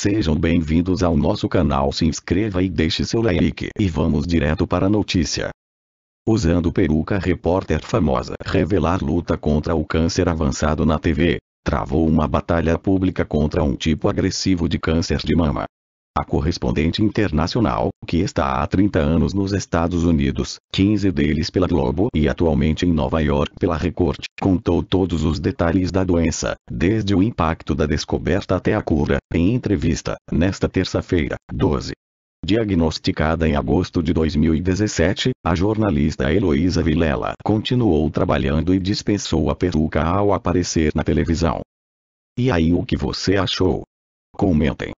Sejam bem-vindos ao nosso canal se inscreva e deixe seu like. E vamos direto para a notícia. Usando peruca repórter famosa revelar luta contra o câncer avançado na TV, travou uma batalha pública contra um tipo agressivo de câncer de mama a correspondente internacional, que está há 30 anos nos Estados Unidos, 15 deles pela Globo e atualmente em Nova York pela Record, contou todos os detalhes da doença, desde o impacto da descoberta até a cura, em entrevista, nesta terça-feira, 12. Diagnosticada em agosto de 2017, a jornalista Heloísa Vilela continuou trabalhando e dispensou a peruca ao aparecer na televisão. E aí o que você achou? Comentem.